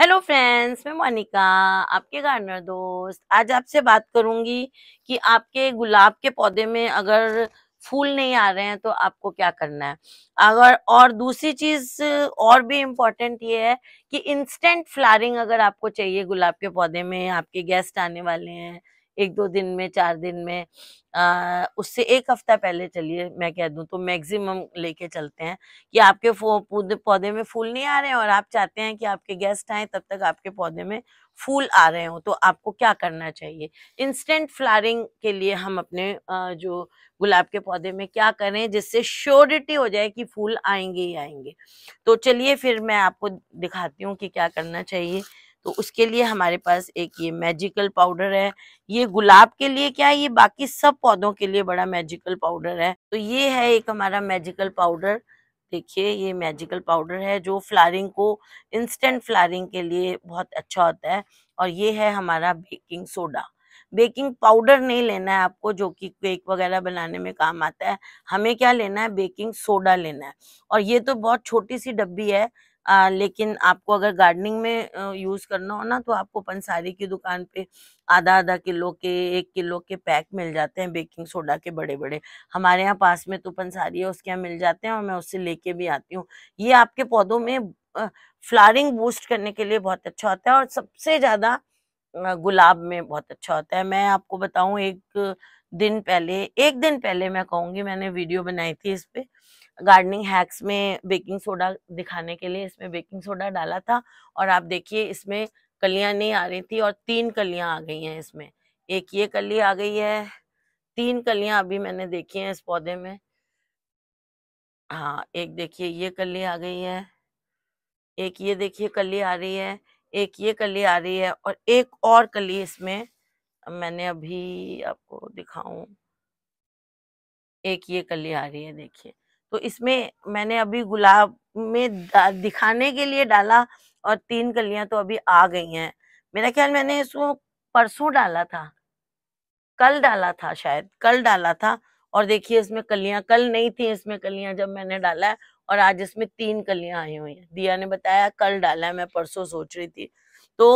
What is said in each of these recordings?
hello friends मैं मोनिका आपके gardener दोस्त आज आपसे बात करूंगी कि आपके गुलाब के पौधे में अगर फूल नहीं आ रहे हैं तो आपको क्या करना है अगर और दूसरी चीज और भी इम्पोर्टेंट ये है कि इंस्टेंट फ्लारिंग अगर आपको चाहिए गुलाब के पौधे में आपके गेस्ट आने वाले हैं एक दो दिन में चार दिन में आ, उससे एक हफ्ता पहले चलिए मैं कह दूं तो मैक्सिमम लेके चलते हैं कि आपके पौधे में फूल नहीं आ रहे हैं और आप चाहते हैं कि आपके गेस्ट आए तब तक आपके पौधे में फूल आ रहे हो तो आपको क्या करना चाहिए इंस्टेंट फ्लारिंग के लिए हम अपने जो गुलाब के पौधे में क्या करें जिससे श्योरिटी हो जाए कि फूल आएंगे ही आएंगे तो चलिए फिर मैं आपको दिखाती हूँ कि क्या करना चाहिए तो उसके लिए हमारे पास एक ये मैजिकल पाउडर है ये गुलाब के लिए क्या है ये बाकी सब पौधों के लिए बड़ा मैजिकल पाउडर है तो ये है एक हमारा मैजिकल पाउडर देखिए ये मैजिकल पाउडर है जो फ्लारिंग को इंस्टेंट फ्लारिंग के लिए बहुत अच्छा होता है और ये है हमारा बेकिंग सोडा बेकिंग पाउडर नहीं लेना है आपको जो कि केक वगैरह बनाने में काम आता है हमें क्या लेना है बेकिंग सोडा लेना है और ये तो बहुत छोटी सी डब्बी है आ, लेकिन आपको अगर गार्डनिंग में यूज़ करना हो ना तो आपको पंसारी की दुकान पे आधा आधा किलो के एक किलो के पैक मिल जाते हैं बेकिंग सोडा के बड़े बड़े हमारे यहाँ पास में तो पंसारी है उसके यहाँ मिल जाते हैं और मैं उससे लेके भी आती हूँ ये आपके पौधों में फ्लारिंग बूस्ट करने के लिए बहुत अच्छा होता है और सबसे ज़्यादा गुलाब में बहुत अच्छा होता है मैं आपको बताऊं एक दिन पहले एक दिन पहले मैं कहूँगी मैंने वीडियो बनाई थी इस पर गार्डनिंग हैक्स में बेकिंग सोडा दिखाने के लिए इसमें बेकिंग सोडा डाला था और आप देखिए इसमें कलियां नहीं आ रही थी और तीन कलियां आ गई हैं इसमें एक ये कली आ गई है तीन कलियां अभी मैंने देखी हैं इस पौधे में हाँ एक देखिए ये कली आ गई है एक ये देखिए कली आ रही है एक ये कली आ रही है और एक और कली इसमें मैंने अभी आपको दिखाऊं एक ये कली आ रही है देखिए तो इसमें मैंने अभी गुलाब में दिखाने के लिए डाला और तीन कलियां तो अभी आ गई हैं मेरा ख्याल मैंने इसको परसों डाला था कल डाला था शायद कल डाला था और देखिए इसमें कलियां कल नहीं थी इसमें कलियां जब मैंने डाला है और आज इसमें तीन कलियां आई हुई हैं दिया ने बताया कल डाला है मैं परसों सोच रही थी तो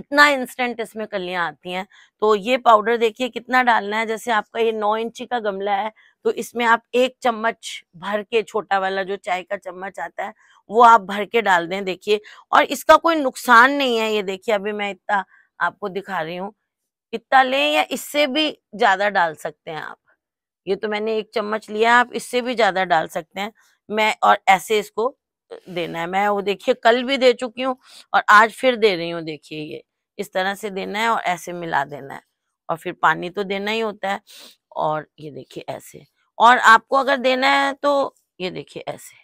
इतना इंस्टेंट इसमें कलियां आती हैं तो ये पाउडर देखिए कितना डालना है जैसे आपका ये नौ इंची का गमला है तो इसमें आप एक चम्मच भर के छोटा वाला जो चाय का चम्मच आता है वो आप भर के डाल दें देखिए और इसका कोई नुकसान नहीं है ये देखिए अभी मैं इतना आपको दिखा रही हूँ इतना लें या इससे भी ज्यादा डाल सकते हैं आप ये तो मैंने एक चम्मच लिया आप इससे भी ज्यादा डाल सकते हैं मैं और ऐसे इसको देना है मैं वो देखिए कल भी दे चुकी हूँ और आज फिर दे रही हूँ देखिए ये इस तरह से देना है और ऐसे मिला देना है और फिर पानी तो देना ही होता है और ये देखिए ऐसे और आपको अगर देना है तो ये देखिए ऐसे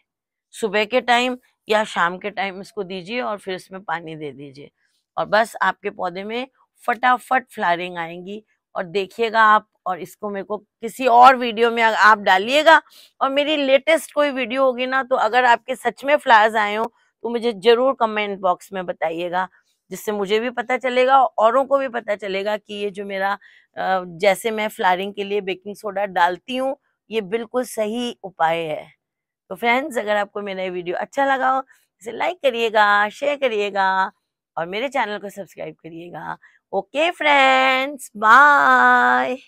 सुबह के टाइम या शाम के टाइम इसको दीजिए और फिर इसमें पानी दे दीजिए और बस आपके पौधे में फटाफट फ्लारिंग आएंगी और देखिएगा आप और इसको मेरे को किसी और वीडियो में आप डालिएगा और मेरी लेटेस्ट कोई वीडियो होगी ना तो अगर आपके सच में फ्लावर्स आए हो तो मुझे जरूर कमेंट बॉक्स में बताइएगा जिससे मुझे भी पता चलेगा औरों को भी पता चलेगा कि ये जो मेरा जैसे मैं फ्लारिंग के लिए बेकिंग सोडा डालती हूँ ये बिल्कुल सही उपाय है तो फ्रेंड्स अगर आपको मेरा ये वीडियो अच्छा लगा हो इसे लाइक करिएगा शेयर करिएगा और मेरे चैनल को सब्सक्राइब करिएगा ओके फ्रेंड्स बाय